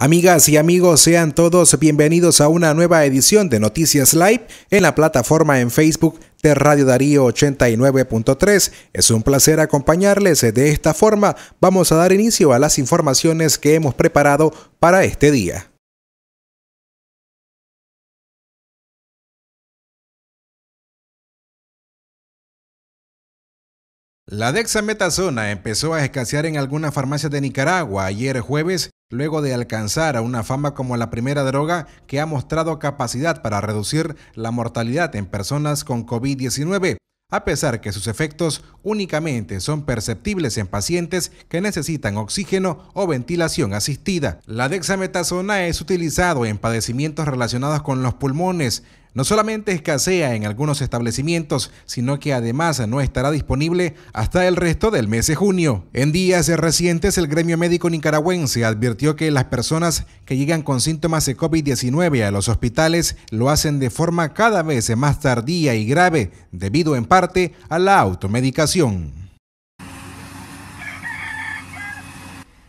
Amigas y amigos, sean todos bienvenidos a una nueva edición de Noticias Live en la plataforma en Facebook de Radio Darío 89.3. Es un placer acompañarles. De esta forma vamos a dar inicio a las informaciones que hemos preparado para este día. La dexametasona empezó a escasear en algunas farmacias de Nicaragua ayer jueves Luego de alcanzar a una fama como la primera droga que ha mostrado capacidad para reducir la mortalidad en personas con COVID-19, a pesar que sus efectos únicamente son perceptibles en pacientes que necesitan oxígeno o ventilación asistida. La dexametasona es utilizado en padecimientos relacionados con los pulmones, no solamente escasea en algunos establecimientos, sino que además no estará disponible hasta el resto del mes de junio. En días recientes, el gremio médico nicaragüense advirtió que las personas que llegan con síntomas de COVID-19 a los hospitales lo hacen de forma cada vez más tardía y grave, debido en parte a la automedicación.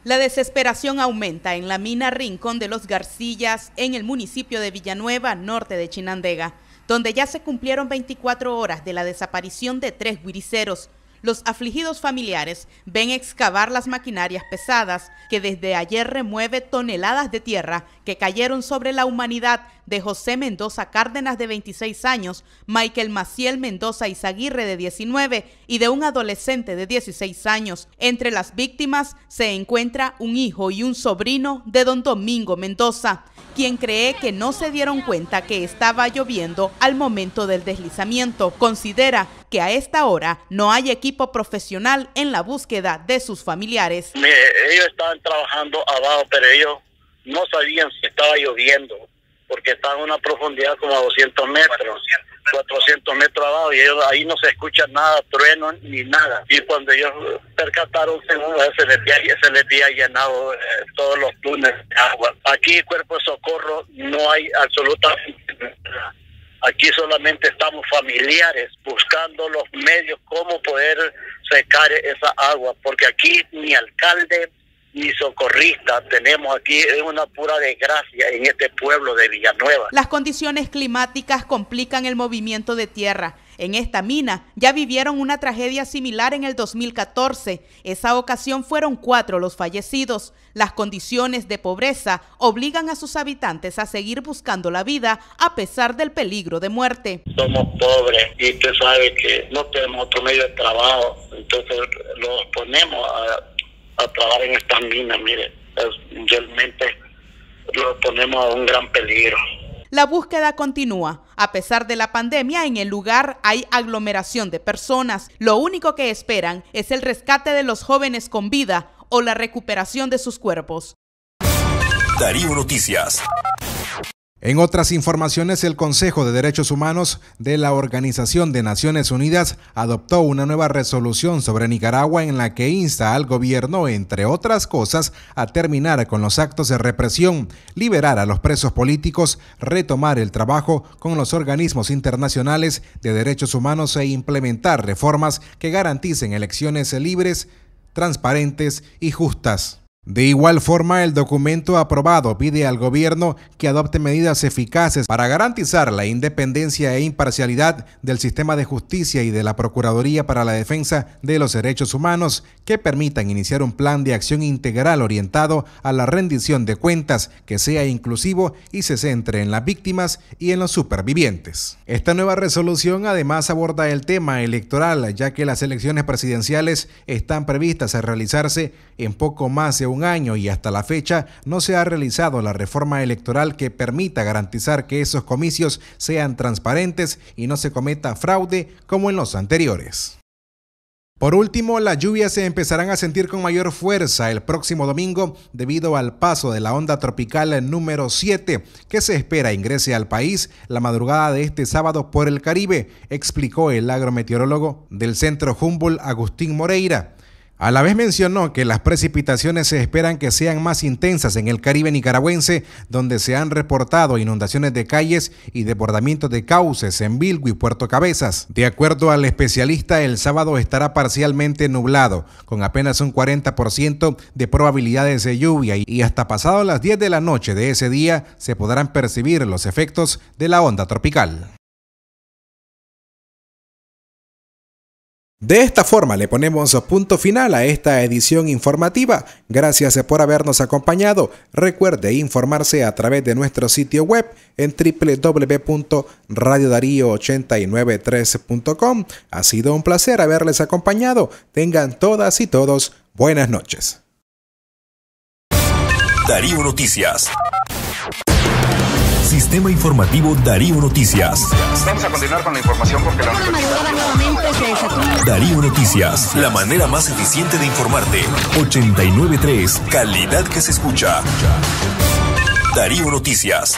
La desesperación aumenta en la mina Rincón de los Garcillas, en el municipio de Villanueva, norte de Chinandega, donde ya se cumplieron 24 horas de la desaparición de tres guiriceros. Los afligidos familiares ven excavar las maquinarias pesadas que desde ayer remueve toneladas de tierra que cayeron sobre la humanidad de José Mendoza Cárdenas de 26 años, Michael Maciel Mendoza Izaguirre de 19 y de un adolescente de 16 años. Entre las víctimas se encuentra un hijo y un sobrino de don Domingo Mendoza, quien cree que no se dieron cuenta que estaba lloviendo al momento del deslizamiento. Considera que a esta hora no hay equipo profesional en la búsqueda de sus familiares. ellos estaban trabajando abajo, pero ellos no sabían si estaba lloviendo porque está en una profundidad como a 200 metros, 400 metros abajo, y ellos, ahí no se escucha nada, trueno ni nada. Y cuando ellos percataron, se les había, se les llenado eh, todos los túneles de agua. Aquí, cuerpo de socorro, no hay absolutamente nada. Aquí solamente estamos familiares buscando los medios cómo poder secar esa agua, porque aquí mi alcalde, ni socorristas tenemos aquí es una pura desgracia en este pueblo de Villanueva. Las condiciones climáticas complican el movimiento de tierra. En esta mina ya vivieron una tragedia similar en el 2014. Esa ocasión fueron cuatro los fallecidos. Las condiciones de pobreza obligan a sus habitantes a seguir buscando la vida a pesar del peligro de muerte. Somos pobres y usted sabe que no tenemos otro medio de trabajo, entonces los ponemos a a trabajar en esta mina, mire, realmente lo ponemos a un gran peligro. La búsqueda continúa. A pesar de la pandemia, en el lugar hay aglomeración de personas. Lo único que esperan es el rescate de los jóvenes con vida o la recuperación de sus cuerpos. Darío Noticias. En otras informaciones, el Consejo de Derechos Humanos de la Organización de Naciones Unidas adoptó una nueva resolución sobre Nicaragua en la que insta al gobierno, entre otras cosas, a terminar con los actos de represión, liberar a los presos políticos, retomar el trabajo con los organismos internacionales de derechos humanos e implementar reformas que garanticen elecciones libres, transparentes y justas. De igual forma, el documento aprobado pide al gobierno que adopte medidas eficaces para garantizar la independencia e imparcialidad del sistema de justicia y de la Procuraduría para la Defensa de los Derechos Humanos que permitan iniciar un plan de acción integral orientado a la rendición de cuentas que sea inclusivo y se centre en las víctimas y en los supervivientes. Esta nueva resolución además aborda el tema electoral, ya que las elecciones presidenciales están previstas a realizarse en poco más de un año y hasta la fecha no se ha realizado la reforma electoral que permita garantizar que esos comicios sean transparentes y no se cometa fraude como en los anteriores. Por último, las lluvias se empezarán a sentir con mayor fuerza el próximo domingo debido al paso de la onda tropical número 7 que se espera ingrese al país la madrugada de este sábado por el Caribe, explicó el agrometeorólogo del Centro Humboldt Agustín Moreira. A la vez mencionó que las precipitaciones se esperan que sean más intensas en el Caribe nicaragüense, donde se han reportado inundaciones de calles y desbordamientos de cauces en Bilgo y Puerto Cabezas. De acuerdo al especialista, el sábado estará parcialmente nublado, con apenas un 40% de probabilidades de lluvia y hasta pasado las 10 de la noche de ese día se podrán percibir los efectos de la onda tropical. De esta forma le ponemos punto final a esta edición informativa. Gracias por habernos acompañado. Recuerde informarse a través de nuestro sitio web en www.radiodarío893.com. Ha sido un placer haberles acompañado. Tengan todas y todos buenas noches. Darío Noticias Sistema informativo Darío Noticias. Vamos a continuar con la información porque la Darío Noticias, la manera más eficiente de informarte. 893, calidad que se escucha. Darío Noticias.